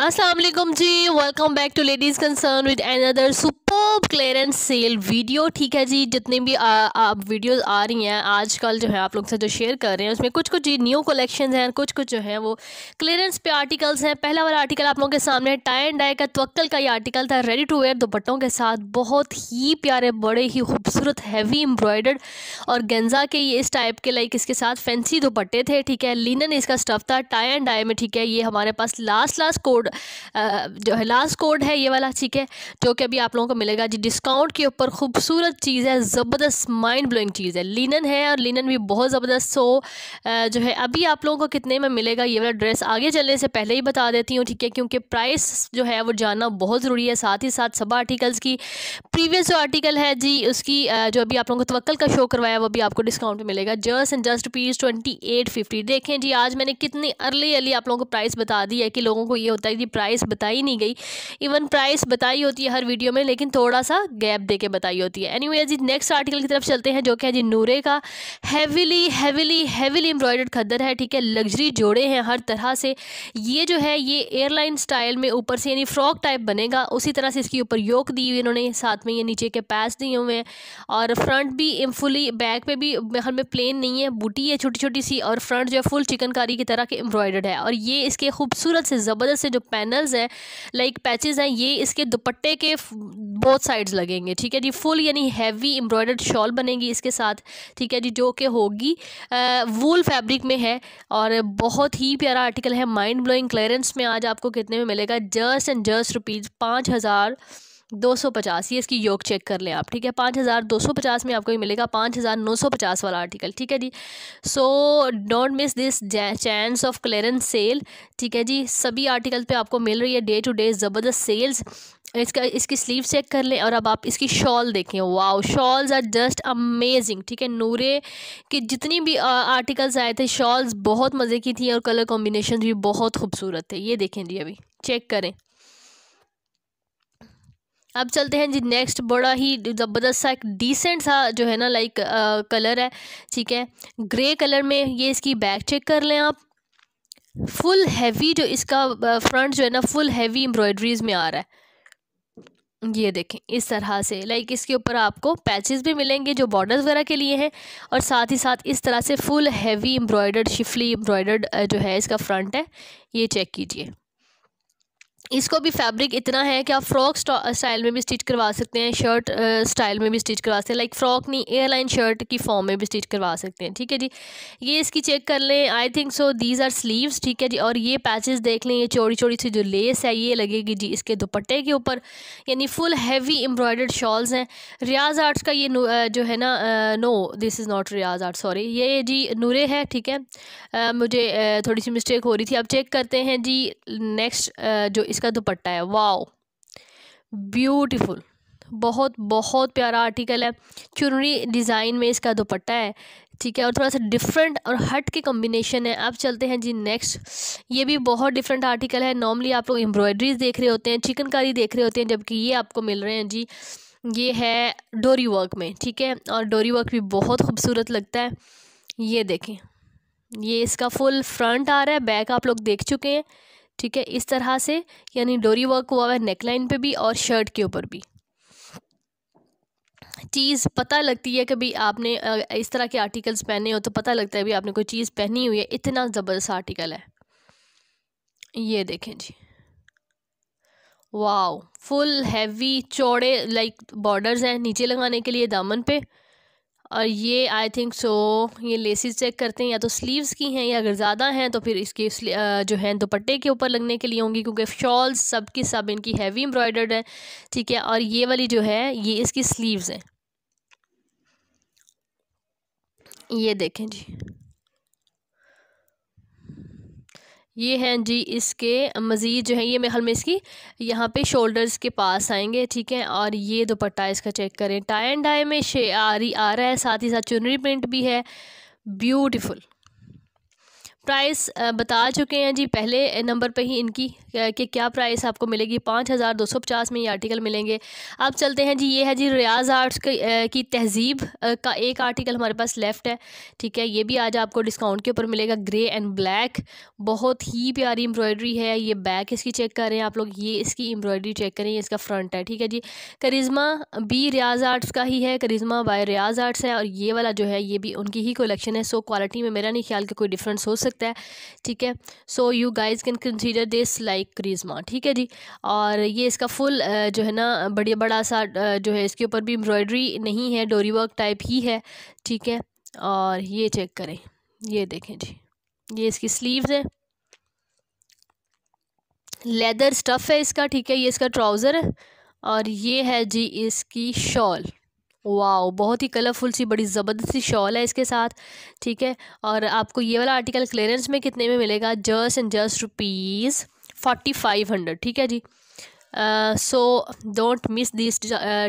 Assalamualaikum, alaikum ji welcome back to ladies concern with another super top clearance sale video ठीक है जी जितने भी आ, आप वीडियोस आ रही हैं आजकल जो है आप लोग से जो शेयर कर रहे हैं उसमें कुछ कुछ जी न्यू कलेक्शंस हैं कुछ कुछ जो है वो क्लियरेंस पे आर्टिकल्स हैं पहला वाला आर्टिकल आप लोगों के सामने टाई एंड डाई का तवक्ल का ये आर्टिकल था रेडी टू वेयर दुपट्टों के साथ बहुत ही प्यारे बड़े ही खूबसूरत हैवी एम्ब्रॉयडर्ड और गेंजा के ये इस टाइप के लाइक इसके साथ फैंसी दोपट्टे थे ठीक है लिनन इसका स्टफ था टाई एंड डाई में ठीक है ये हमारे पास लास्ट लास्ट कोड जो है लास्ट कोड है ये वाला ठीक है जो कि अभी आप लोगों को मिलेगा जी डिस्काउंट के ऊपर खूबसूरत चीज़ है ज़बरदस्त माइंड ब्लोइंग चीज़ है लिनन है और लिनन भी बहुत ज़बरदस्त सो जो है अभी आप लोगों को कितने में मिलेगा ये वाला ड्रेस आगे चलने से पहले ही बता देती हूँ ठीक है क्योंकि प्राइस जो है वो जानना बहुत ज़रूरी है साथ ही साथ सब आर्टिकल्स की प्रीवियस जो आर्टिकल है जी उसकी जो अभी आप लोगों को तवक्ल का शो करवाया वो भी आपको डिस्काउंट मिलेगा just and just piece twenty eight fifty देखें जी आज मैंने कितनी अर्ली अर्ली आप लोगों को प्राइस बता दी है कि लोगों को ये होता है कि प्राइस बताई नहीं गई इवन प्राइस बताई होती है हर वीडियो में लेकिन लेकिन थोड़ा सा गैप दे के बताई होती है एनी वे जी नेक्स्ट आर्टिकल की तरफ चलते हैं जो कि है जी नूरे का heavily heavily heavily embroidered khaddar है ठीक है लग्जरी जोड़े हैं हर तरह से ये जो है ये एयरलाइन स्टाइल में ऊपर से यानी फ्रॉक टाइप बनेगा उसी तरह से इसके ऊपर योक दी हुई इन्होंने साथ में ये नीचे के पैस दिए हुए हैं और फ्रंट भी फुली बैक पर भी हर में प्लेन नहीं है बूटी है छोटी छोटी सी और फ्रंट जो है फुल चिकनकारी की तरह के एम्ब्रॉयडर्ड है और ये इसके खूबसूरत से ज़बरदस्त से जो पैनल्स हैं लाइक पैचेज़ हैं ये इसके दुपट्टे के बोथ साइड्स लगेंगे ठीक है जी फुल यानी हैवी एम्ब्रॉयडर्ड शॉल बनेगी इसके साथ ठीक है जी जो कि होगी वूल फैब्रिक में है और बहुत ही प्यारा आर्टिकल है माइंड ब्लोइंग क्लियरेंस में आज आपको कितने में मिलेगा जस्ट एंड जस्ट रुपीज़ पाँच हज़ार दो सौ पचास ये इसकी योग चेक कर लें आप ठीक है पाँच हज़ार दो सौ पचास में आपको ये मिलेगा पाँच हज़ार नौ सौ पचास वाला आर्टिकल ठीक है जी so don't miss this chance of clearance sale ठीक है जी सभी आर्टिकल पे आपको मिल रही है डे टू डे ज़बरदस्त सेल्स इसका इसकी स्लीव चेक कर लें और अब आप इसकी शॉल देखें wow shawls are just amazing ठीक है नूरे के जितनी भी आर्टिकल्स आए थे शॉल्स बहुत मज़े की थी और कलर कॉम्बिनेशन भी बहुत खूबसूरत थे ये देखें जी अभी चेक करें अब चलते हैं जी नेक्स्ट बड़ा ही ज़बरदस्त सा एक डिसेंट सा जो है ना लाइक कलर है ठीक है ग्रे कलर में ये इसकी बैक चेक कर लें आप फुल हैवी जो इसका फ्रंट जो है ना फुल हैवी एम्ब्रॉयड्रीज में आ रहा है ये देखें इस तरह से लाइक इसके ऊपर आपको पैचेस भी मिलेंगे जो बॉर्डर्स वगैरह के लिए हैं और साथ ही साथ इस तरह से full heavy embroidered schiffli embroidered जो है इसका फ्रंट है ये चेक कीजिए इसको भी फैब्रिक इतना है कि आप फ्रॉक स्टाइल में भी स्टिच करवा सकते हैं शर्ट स्टाइल में भी स्टिच करवा सकते हैं लाइक फ्रॉक नहीं एयरलाइन शर्ट की फॉर्म में भी स्टिच करवा सकते हैं ठीक है जी ये इसकी चेक कर लें I think so these are sleeves ठीक है जी और ये पैचेस देख लें ये चौड़ी चौड़ी सी जो लेस है ये लगेगी जी इसके दुपट्टे के ऊपर यानी फुल हैवी एम्ब्रॉयडर्ड शॉल्स हैं रियाज आर्ट्स का ये जो है ना no this is not Riaz art sorry ये जी नूरे है ठीक है मुझे थोड़ी सी मिस्टेक हो रही थी अब चेक करते हैं जी नेक्स्ट जो इस इसका दुपट्टा है वाओ ब्यूटीफुल बहुत बहुत प्यारा आर्टिकल है चुनरी डिज़ाइन में इसका दुपट्टा है ठीक है और थोड़ा सा डिफरेंट और हट के कॉम्बिनेशन है अब चलते हैं जी नेक्स्ट ये भी बहुत डिफरेंट आर्टिकल है नॉर्मली आप लोग एम्ब्रॉयडरीज देख रहे होते हैं चिकनकारी देख रहे होते हैं जबकि ये आपको मिल रहे हैं जी ये है डोरी वर्क में ठीक है और डोरी वर्क भी बहुत खूबसूरत लगता है ये देखें ये इसका फुल फ्रंट आ रहा है बैक आप लोग देख चुके हैं ठीक है इस तरह से यानी डोरी वर्क हुआ हुआ है नेकलाइन पे भी और शर्ट के ऊपर भी चीज़ पता लगती है कभी आपने इस तरह के आर्टिकल्स पहने हो तो पता लगता है भी आपने कोई चीज़ पहनी हुई है इतना ज़बरदस्त आर्टिकल है ये देखें जी वाओ फुल हैवी चौड़े लाइक बॉर्डर्स हैं नीचे लगाने के लिए दामन पे और ये आई थिंक सो ये लेसिस चेक करते हैं या तो स्लीव्स की हैं या अगर ज़्यादा हैं तो फिर इसके जो हैं दुपट्टे तो के ऊपर लगने के लिए होंगी क्योंकि शॉल्स सब की सब इनकी हैवी एम्ब्रॉयडर्ड है ठीक है और ये वाली जो है ये इसकी स्लीव्स हैं ये देखें जी ये हैं जी इसके मज़ीद जो है ये मेरे में इसकी यहाँ पे शोल्डर्स के पास आएंगे ठीक है और ये दुपट्टा इसका चेक करें टाई एंड डाई में रही आ रहा है साथ ही साथ चुनरी प्रिंट भी है ब्यूटीफुल प्राइस बता चुके हैं जी पहले नंबर पे ही इनकी कि क्या प्राइस आपको मिलेगी पाँच हज़ार दो सौ पचास में ये आर्टिकल मिलेंगे अब चलते हैं जी ये है जी रियाज आर्ट्स की तहजीब का एक आर्टिकल हमारे पास लेफ्ट है ठीक है ये भी आज आपको डिस्काउंट के ऊपर मिलेगा ग्रे एंड ब्लैक बहुत ही प्यारी एम्ब्रॉयडरी है ये बैक इसकी चेक कर रहे हैं आप लोग ये इसकी एम्ब्रॉयडरी चेक करें इसका फ्रंट है ठीक है जी करिज्मा बी रियाज आर्ट्स का ही है करिज्मा बाय रियाज आर्ट्स है और ये वाला जो है ये भी उनकी ही कलेक्शन है सो क्वालिटी में मेरा नहीं ख्याल कि कोई डिफरेंस हो सके सकता है ठीक है so you guys can consider this like charisma ठीक है जी और ये इसका फुल जो है ना बढ़िया बड़ा सा जो है इसके ऊपर भी एम्ब्रॉयडरी नहीं है डोरी वर्क टाइप ही है ठीक है और ये चेक करें ये देखें जी ये इसकी स्लीव्स है लेदर स्टफ़ है इसका ठीक है ये इसका ट्राउज़र है और ये है जी इसकी शॉल वाओ बहुत ही कलरफुल सी बड़ी ज़बरदस्त सी शॉल है इसके साथ ठीक है और आपको ये वाला आर्टिकल क्लियरेंस में कितने में मिलेगा just and just rupees forty five hundred ठीक है जी so don't miss this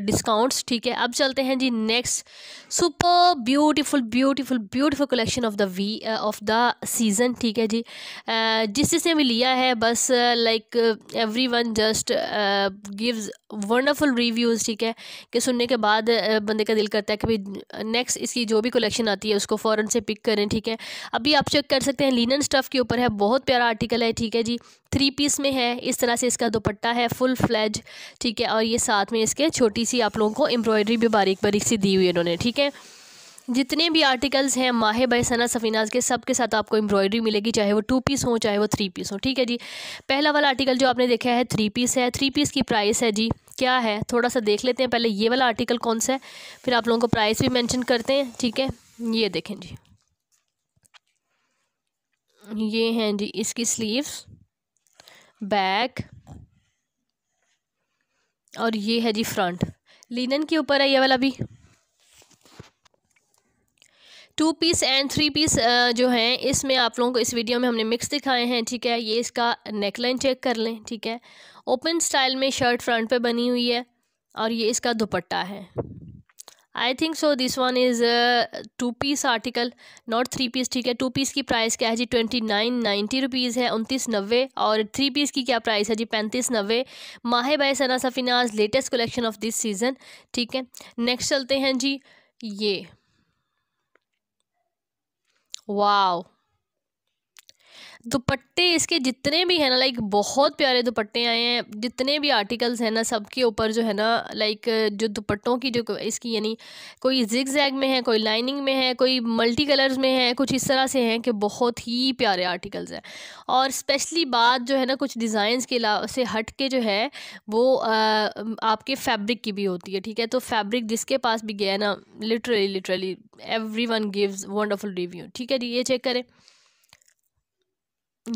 discounts ठीक है अब चलते हैं जी next super beautiful beautiful beautiful collection of the V of the season ठीक है जी uh, जिस जिसने भी लिया है बस like everyone just gives wonderful reviews ठीक है कि सुनने के बाद uh, बंदे का दिल करता है कि भाई नेक्स्ट इसकी जो भी कलेक्शन आती है उसको फ़ौरन से पिक करें ठीक है अभी आप चेक कर सकते हैं लिनन स्टफ़ के ऊपर है बहुत प्यारा आर्टिकल है ठीक है जी थ्री पीस में है इस तरह से इसका दुपट्टा है फुल फ्लैज ठीक है और ये साथ में इसके छोटी सी आप लोगों को एम्ब्रॉयडरी भी बारीक बारीक सी दी हुई है इन्होंने ठीक है जितने भी आर्टिकल्स हैं माहे बाई सना सफीनाज के सब के साथ आपको एम्ब्रॉयडरी मिलेगी चाहे वो टू पीस हो चाहे वो थ्री पीस हो ठीक है जी पहला वाला आर्टिकल जो आपने देखा है थ्री पीस है थ्री पीस की प्राइस है जी क्या है थोड़ा सा देख लेते हैं पहले ये वाला आर्टिकल कौन सा है फिर आप लोगों को प्राइस भी मैंशन करते हैं ठीक है ये देखें जी ये हैं जी इसकी स्लीव्स बैक और ये है जी फ्रंट लिनन के ऊपर है ये वाला भी two piece and three piece जो हैं इसमें आप लोगों को इस वीडियो में हमने मिक्स दिखाए हैं ठीक है ये इसका नेकलाइन चेक कर लें ठीक है ओपन स्टाइल में शर्ट फ्रंट पे बनी हुई है और ये इसका दुपट्टा है I think so this one is two piece article not three piece ठीक है टू पीस की प्राइस क्या है जी ट्वेंटी नाइन नाइन्टी रुपीज़ है उनतीस नब्बे और थ्री पीस की क्या प्राइस है जी पैंतीस नब्बे माहे by Sana Safinaz latest collection of this season ठीक है नेक्स्ट चलते हैं जी ये वाओ दुपट्टे इसके जितने भी हैं ना लाइक बहुत प्यारे दुपट्टे आए हैं जितने भी आर्टिकल्स हैं ना सब के ऊपर जो है ना लाइक जो दुपट्टों की जो इसकी यानी कोई जिग जैग में है कोई लाइनिंग में है कोई मल्टी कलर्स में है कुछ इस तरह से हैं कि बहुत ही प्यारे आर्टिकल्स हैं और स्पेशली बात जो है ना कुछ डिज़ाइंस के से हट के जो है वो आ, आपके फैब्रिक की भी होती है ठीक है तो फैब्रिक जिसके पास भी गया ना literally literally every one gives wonderful review ठीक है जी ये चेक करें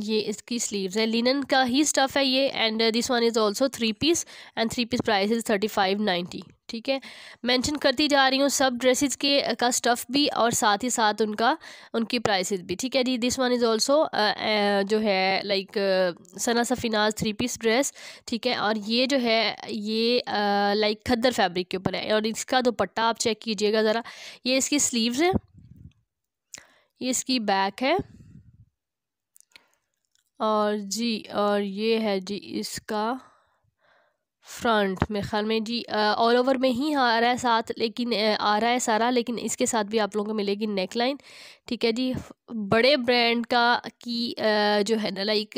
ये इसकी स्लीव्स है लिनन का ही स्टफ़ है ये and this one is also three piece and three piece price is thirty five ninety ठीक है मेंशन करती जा रही हूँ सब ड्रेसेस के uh, का स्टफ़ भी और साथ ही साथ उनका उनकी प्राइसेस भी ठीक है जी दिस वन इज़ ऑल्सो जो है like Sana Safinaz three piece dress ठीक है और ये जो है ये लाइक uh, खद्दर फैब्रिक के ऊपर है और इसका दोपट्टा आप चेक कीजिएगा ज़रा ये इसकी स्लीव्स है ये इसकी बैक है और जी और ये है जी इसका फ्रंट मेरे ख्याल में जी ऑल ओवर में ही आ रहा है साथ लेकिन आ रहा है सारा लेकिन इसके साथ भी आप लोगों को मिलेगी नेक लाइन ठीक है जी बड़े ब्रांड का की आ, जो है ना लाइक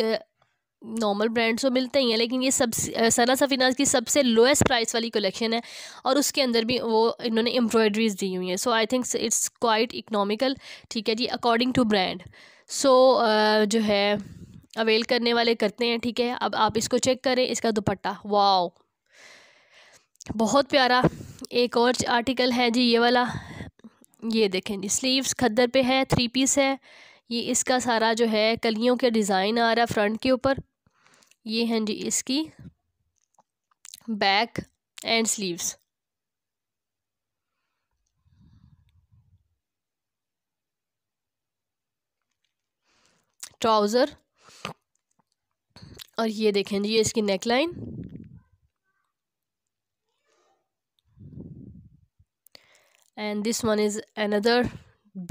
नॉर्मल ब्रांड्स तो मिलते ही हैं लेकिन ये सब सना सफीनाज की सबसे लोएस्ट प्राइस वाली कलेक्शन है और उसके अंदर भी वो इन्होंने एम्ब्रॉयड्रीज दी हुई हैं so I think it's quite economical ठीक है जी अकॉर्डिंग टू ब्रांड सो जो है अवेल करने वाले करते हैं ठीक है अब आप इसको चेक करें इसका दुपट्टा वाओ बहुत प्यारा एक और आर्टिकल है जी ये वाला ये देखें जी स्लीव्स खद्दर पे है थ्री पीस है ये इसका सारा जो है कलियों के डिज़ाइन आ रहा है फ्रंट के ऊपर ये हैं जी इसकी बैक एंड स्लीव्स ट्राउज़र और ये देखें जी ये इसकी neck line and this one is another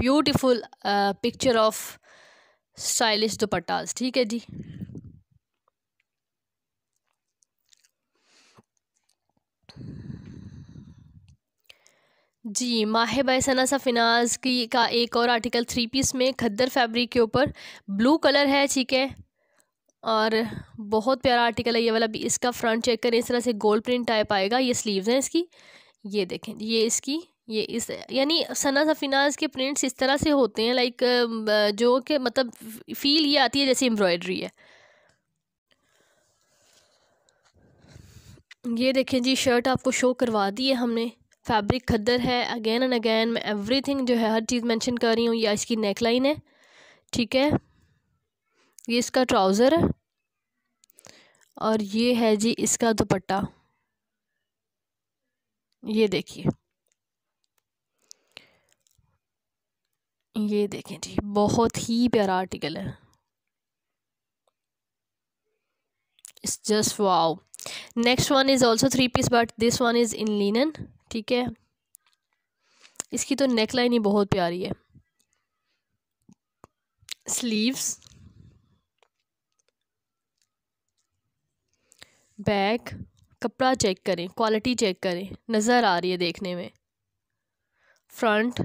beautiful picture of stylish dupattas ठीक है जी जी माह बैसना सफिनाज की का एक और आर्टिकल थ्री पीस में खद्दर फैब्रिक के ऊपर ब्लू कलर है ठीक है और बहुत प्यारा आर्टिकल है ये वाला भी इसका फ्रंट चेक करें इस तरह से गोल्ड प्रिंट टाइप आएगा ये स्लीव्स हैं इसकी ये देखें ये इसकी ये इस यानी सना सफिनाज के प्रिंट्स इस तरह से होते हैं लाइक जो कि मतलब फील ये आती है जैसे एम्ब्रॉयडरी है ये देखें जी शर्ट आपको शो करवा दी है हमने फैब्रिक खद्दर है अगेन एंड अगेन मैं एवरीथिंग जो है हर चीज़ मेंशन कर रही हूँ या इसकी नेकलाइन है ठीक है ये इसका ट्राउज़र है और ये है जी इसका दुपट्टा ये देखिए ये देखें जी बहुत ही प्यारा आर्टिकल है it's just wow next one is also three piece but this one is in linen ठीक है इसकी तो नेक लाइन ही बहुत प्यारी है स्लीव्स बैग कपड़ा चेक करें क्वालिटी चेक करें नज़र आ रही है देखने में फ्रंट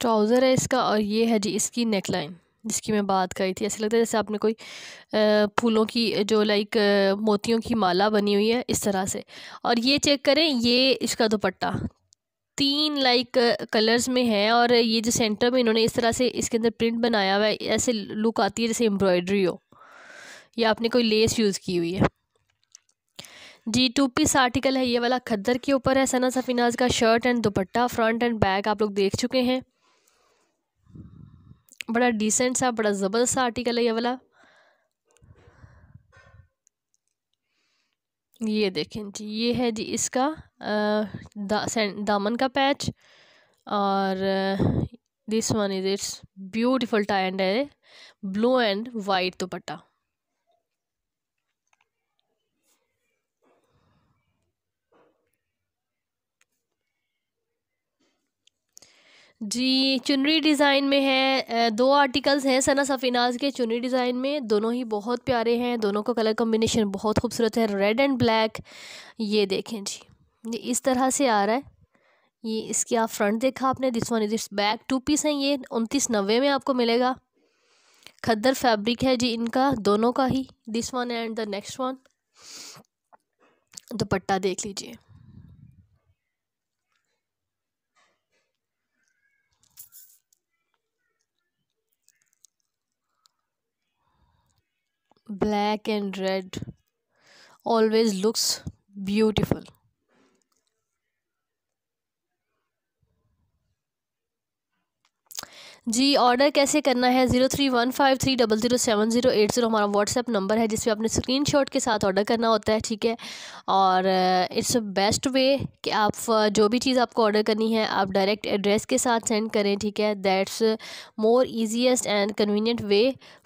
ट्राउज़र है इसका और ये है जी इसकी नेक लाइन जिसकी मैं बात करी थी ऐसे लगता है जैसे आपने कोई फूलों की जो लाइक मोतियों की माला बनी हुई है इस तरह से और ये चेक करें ये इसका दुपट्टा तीन लाइक कलर्स में है और ये जो सेंटर में इन्होंने इस तरह से इसके अंदर प्रिंट बनाया हुआ है ऐसे लुक आती है जैसे एम्ब्रॉयडरी हो या आपने कोई लेस यूज़ की हुई है जी टू पीस आर्टिकल है ये वाला खद्दर के ऊपर है सना सफिनाज का shirt and dupatta front and back आप लोग देख चुके हैं बड़ा डिसेंट सा बड़ा ज़बरदस्त सा आर्टिकल है ये वाला ये देखें जी ये है जी इसका आ, दा, दामन का पैच और this one is it's beautiful टाइंड एंड है ब्लू एंड वाइट दुपट्टा जी चुनरी डिज़ाइन में है दो आर्टिकल्स हैं सना सफ़ीनाज के चुनरी डिज़ाइन में दोनों ही बहुत प्यारे हैं दोनों का कलर कॉम्बिनेशन बहुत खूबसूरत है रेड एंड ब्लैक ये देखें जी ये इस तरह से आ रहा है ये इसकी आप फ्रंट देखा आपने this one this back two piece हैं ये उनतीस नब्बे में आपको मिलेगा खद्दर फैब्रिक है जी इनका दोनों का ही this one and the next one dupatta देख लीजिए black and red always looks beautiful जी ऑर्डर कैसे करना है zero three one five three double zero seven zero eight zero हमारा व्हाट्सअप नंबर है जिसमें आपने स्क्रीन शॉट के साथ ऑर्डर करना होता है ठीक है और इट्स बेस्ट वे कि आप uh, जो भी चीज़ आपको ऑर्डर करनी है आप डायरेक्ट एड्रेस के साथ सेंड करें ठीक है that's more easiest and convenient way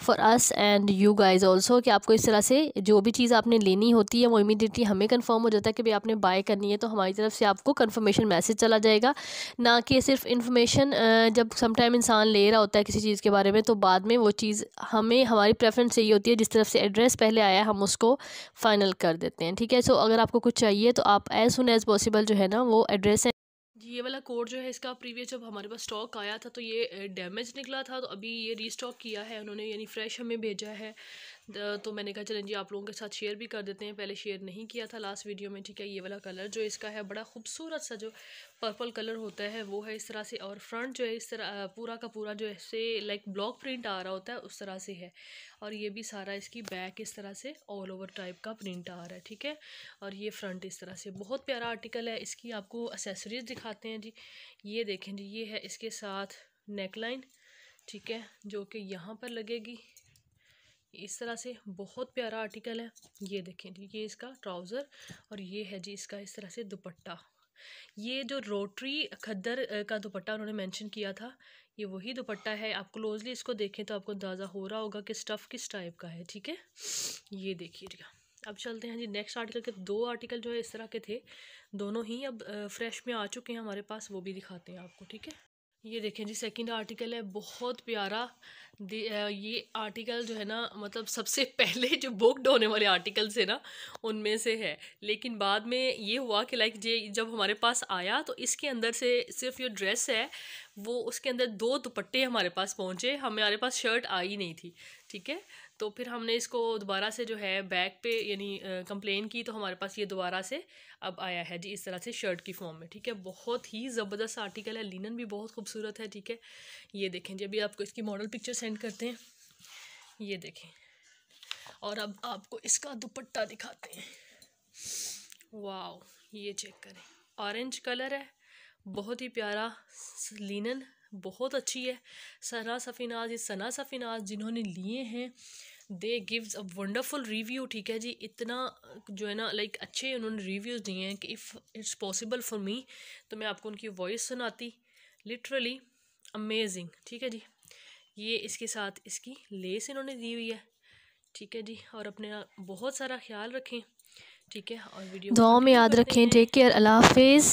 for us and you guys also कि आपको इस तरह से जो भी चीज़ आपने लेनी होती है वो इमीडिएटली हमें कन्फर्म हो जाता है कि भाई आपने बाय करनी है तो हमारी तरफ से आपको कन्फर्मेशन मैसेज चला जाएगा ना कि सिर्फ इन्फॉर्मेशन uh, जब समटाइम इंसान ले रहा होता है किसी चीज़ के बारे में तो बाद में वो चीज़ हमें हमारी प्रेफरेंस यही होती है जिस तरफ से एड्रेस पहले आया हम उसको फाइनल कर देते हैं ठीक है सो अगर आपको कुछ चाहिए तो आप एज़ सुन एज़ पॉसिबल जो है ना वो एड्रेस है ये वाला कोड जो है इसका प्रीवियस जब हमारे पास स्टॉक आया था तो ये डैमेज निकला था तो अभी ये रीस्टॉक किया है उन्होंने यानी फ्रेश हमें भेजा है तो मैंने कहा चलें जी आप लोगों के साथ शेयर भी कर देते हैं पहले शेयर नहीं किया था लास्ट वीडियो में ठीक है ये वाला कलर जो इसका है बड़ा खूबसूरत सा जो पर्पल कलर होता है वो है इस तरह से और फ्रंट जो है इस तरह पूरा का पूरा जो है लाइक ब्लॉक प्रिंट आ रहा होता है उस तरह से है और ये भी सारा इसकी बैक इस तरह से ऑल ओवर टाइप का प्रिंट आ रहा है ठीक है और ये फ्रंट इस तरह से बहुत प्यारा आर्टिकल है इसकी आपको असेसरीज दिखाते हैं जी ये देखें जी ये है इसके साथ नेकलाइन ठीक है जो कि यहाँ पर लगेगी इस तरह से बहुत प्यारा आर्टिकल है ये देखें जी ये इसका ट्राउज़र और ये है जी इसका इस तरह से दुपट्टा ये जो रोटरी खद्दर का दुपट्टा उन्होंने मेंशन किया था ये वही दुपट्टा है आप क्लोजली इसको देखें तो आपको अंदाज़ा हो रहा होगा कि स्टफ़ किस टाइप का है ठीक है ये देखिए देखिएगा अब चलते हैं जी नेक्स्ट आर्टिकल के दो आर्टिकल जो है इस तरह के थे दोनों ही अब फ्रेश में आ चुके हैं हमारे पास वो भी दिखाते हैं आपको ठीक है ये देखें जी सेकंड आर्टिकल है बहुत प्यारा ये आर्टिकल जो है ना मतलब सबसे पहले जो बुकड होने वाले आर्टिकल्स है ना उनमें से है लेकिन बाद में ये हुआ कि लाइक ये जब हमारे पास आया तो इसके अंदर से सिर्फ ये ड्रेस है वो उसके अंदर दो दुपट्टे हमारे पास पहुँचे हमारे पास शर्ट आई नहीं थी ठीक है तो फिर हमने इसको दोबारा से जो है बैक पे यानी कंप्लेन की तो हमारे पास ये दोबारा से अब आया है जी इस तरह से शर्ट की फॉर्म में ठीक है बहुत ही ज़बरदस्त आर्टिकल है लिनन भी बहुत खूबसूरत है ठीक है ये देखें जी अभी आपको इसकी मॉडल पिक्चर सेंड करते हैं ये देखें और अब आपको इसका दुपट्टा दिखाते हैं वाओ ये चेक करें ऑरेंज कलर है बहुत ही प्यारा लिनन बहुत अच्छी है सना सफ़ीनाज ये सना सफ़ीनाज जिन्होंने लिए हैं they gives a wonderful review ठीक है जी इतना जो है ना लाइक अच्छे उन्होंने रिव्यूज़ दिए हैं कि if it's possible for me तो मैं आपको उनकी वॉइस सुनाती लिटरली अमेजिंग ठीक है जी ये इसके साथ इसकी लेस इन्होंने दी हुई है ठीक है जी और अपने बहुत सारा ख्याल रखें ठीक है और वीडियो दुआ में याद रखें टेक केयर अल्लाह हाफिज़